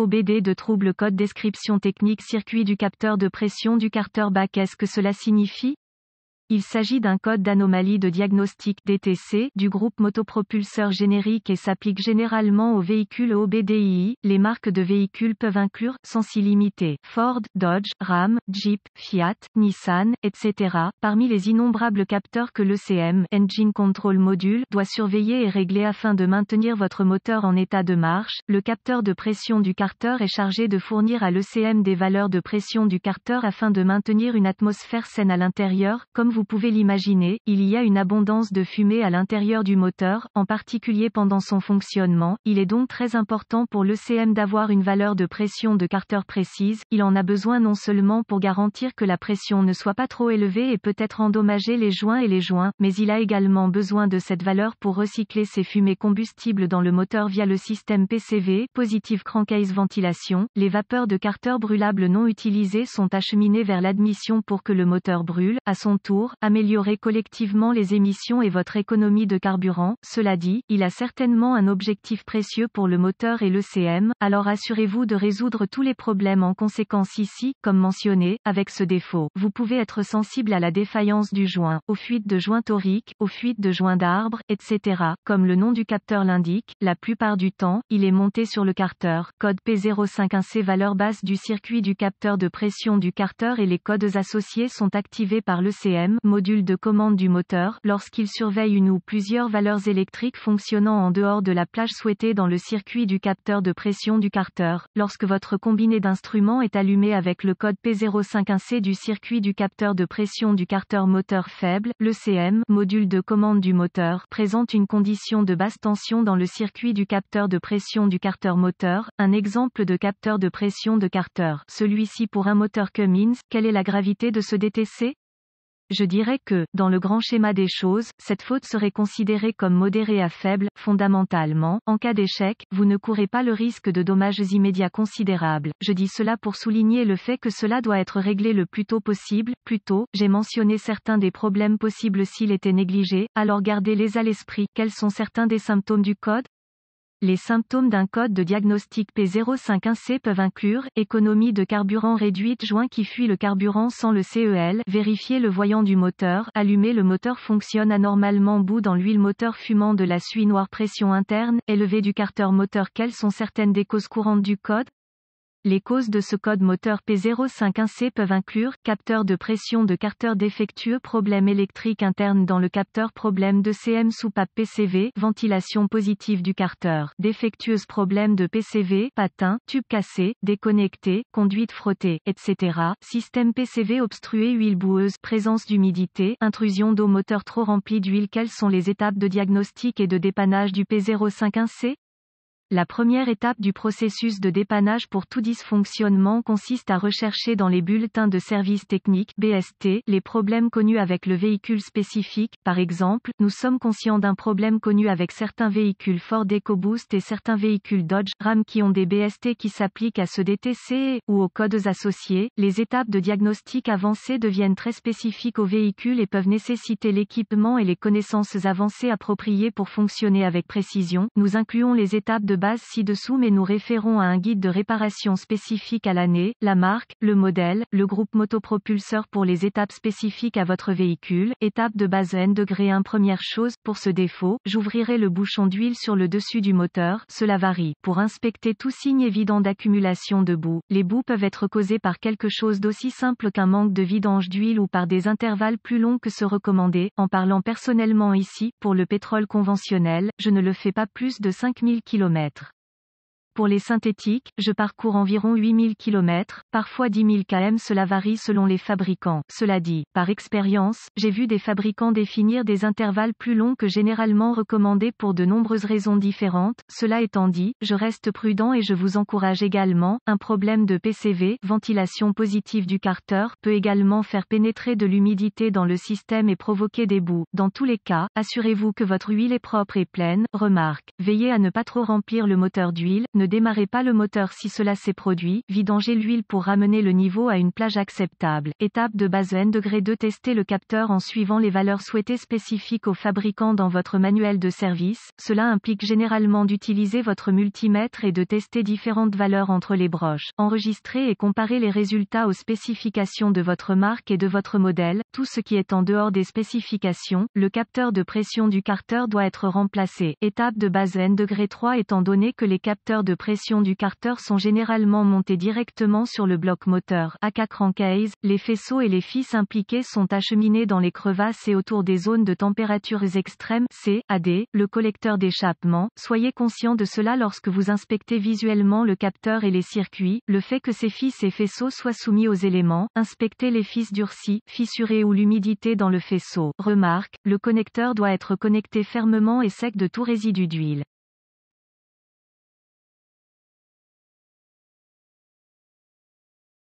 OBD de trouble code description technique circuit du capteur de pression du carter bac est-ce que cela signifie il s'agit d'un code d'anomalie de diagnostic DTC du groupe motopropulseur générique et s'applique généralement aux véhicules OBDI. Les marques de véhicules peuvent inclure, sans s'y limiter, Ford, Dodge, Ram, Jeep, Fiat, Nissan, etc. Parmi les innombrables capteurs que l'ECM, Engine Control Module, doit surveiller et régler afin de maintenir votre moteur en état de marche, le capteur de pression du carter est chargé de fournir à l'ECM des valeurs de pression du carter afin de maintenir une atmosphère saine à l'intérieur, comme vous vous pouvez l'imaginer, il y a une abondance de fumée à l'intérieur du moteur, en particulier pendant son fonctionnement, il est donc très important pour l'ECM d'avoir une valeur de pression de Carter précise, il en a besoin non seulement pour garantir que la pression ne soit pas trop élevée et peut-être endommager les joints et les joints, mais il a également besoin de cette valeur pour recycler ses fumées combustibles dans le moteur via le système PCV, Positive Crankcase Ventilation, les vapeurs de Carter brûlables non utilisées sont acheminées vers l'admission pour que le moteur brûle, à son tour, améliorer collectivement les émissions et votre économie de carburant. Cela dit, il a certainement un objectif précieux pour le moteur et l'ECM, alors assurez-vous de résoudre tous les problèmes en conséquence ici, comme mentionné, avec ce défaut. Vous pouvez être sensible à la défaillance du joint, aux fuites de joints toriques, aux fuites de joints d'arbres, etc. Comme le nom du capteur l'indique, la plupart du temps, il est monté sur le carter, code P051C valeur basse du circuit du capteur de pression du carter et les codes associés sont activés par l'ECM, module de commande du moteur, lorsqu'il surveille une ou plusieurs valeurs électriques fonctionnant en dehors de la plage souhaitée dans le circuit du capteur de pression du carter, lorsque votre combiné d'instruments est allumé avec le code p 051 c du circuit du capteur de pression du carter moteur faible, le CM, module de commande du moteur, présente une condition de basse tension dans le circuit du capteur de pression du carter moteur, un exemple de capteur de pression de carter, celui-ci pour un moteur Cummins, quelle est la gravité de ce DTC je dirais que, dans le grand schéma des choses, cette faute serait considérée comme modérée à faible, fondamentalement, en cas d'échec, vous ne courez pas le risque de dommages immédiats considérables. Je dis cela pour souligner le fait que cela doit être réglé le plus tôt possible, plus tôt, j'ai mentionné certains des problèmes possibles s'il était négligé, alors gardez-les à l'esprit. Quels sont certains des symptômes du code les symptômes d'un code de diagnostic P051C peuvent inclure économie de carburant réduite, joint qui fuit le carburant sans le CEL, vérifier le voyant du moteur, allumer le moteur fonctionne anormalement, bout dans l'huile moteur fumant de la suie noire, pression interne, élevée du carter moteur. Quelles sont certaines des causes courantes du code les causes de ce code moteur P051C peuvent inclure capteur de pression de carter défectueux, problème électrique interne dans le capteur, problème de CM soupape PCV, ventilation positive du carter, défectueuse, problème de PCV, patin, tube cassé, déconnecté, conduite frottée, etc. Système PCV obstrué, huile boueuse, présence d'humidité, intrusion d'eau moteur trop rempli d'huile. Quelles sont les étapes de diagnostic et de dépannage du P051C la première étape du processus de dépannage pour tout dysfonctionnement consiste à rechercher dans les bulletins de service technique BST les problèmes connus avec le véhicule spécifique. Par exemple, nous sommes conscients d'un problème connu avec certains véhicules Ford EcoBoost et certains véhicules Dodge Ram qui ont des BST qui s'appliquent à ce DTC ou aux codes associés. Les étapes de diagnostic avancées deviennent très spécifiques aux véhicules et peuvent nécessiter l'équipement et les connaissances avancées appropriées pour fonctionner avec précision. Nous incluons les étapes de base ci-dessous mais nous référons à un guide de réparation spécifique à l'année, la marque, le modèle, le groupe motopropulseur pour les étapes spécifiques à votre véhicule, étape de base N degré 1 première chose, pour ce défaut, j'ouvrirai le bouchon d'huile sur le dessus du moteur, cela varie, pour inspecter tout signe évident d'accumulation de boue, les boues peuvent être causées par quelque chose d'aussi simple qu'un manque de vidange d'huile ou par des intervalles plus longs que ce recommandé, en parlant personnellement ici, pour le pétrole conventionnel, je ne le fais pas plus de 5000 km être. Pour les synthétiques, je parcours environ 8000 km, parfois 10 000 km, cela varie selon les fabricants. Cela dit, par expérience, j'ai vu des fabricants définir des intervalles plus longs que généralement recommandés pour de nombreuses raisons différentes. Cela étant dit, je reste prudent et je vous encourage également. Un problème de PCV, ventilation positive du carter, peut également faire pénétrer de l'humidité dans le système et provoquer des bouts, Dans tous les cas, assurez-vous que votre huile est propre et pleine. Remarque, veillez à ne pas trop remplir le moteur d'huile, ne démarrez pas le moteur si cela s'est produit, vidangez l'huile pour ramener le niveau à une plage acceptable. Étape de base N degré 2 Testez le capteur en suivant les valeurs souhaitées spécifiques au fabricant dans votre manuel de service. Cela implique généralement d'utiliser votre multimètre et de tester différentes valeurs entre les broches. Enregistrez et comparez les résultats aux spécifications de votre marque et de votre modèle. Tout ce qui est en dehors des spécifications, le capteur de pression du carter doit être remplacé. Étape de base N degré 3 Étant donné que les capteurs de pressions du carter sont généralement montées directement sur le bloc moteur. À 4 les faisceaux et les fils impliqués sont acheminés dans les crevasses et autour des zones de températures extrêmes C, AD, le collecteur d'échappement. Soyez conscient de cela lorsque vous inspectez visuellement le capteur et les circuits, le fait que ces fils et faisceaux soient soumis aux éléments, inspectez les fils durcis, fissurés ou l'humidité dans le faisceau. Remarque, le connecteur doit être connecté fermement et sec de tout résidu d'huile.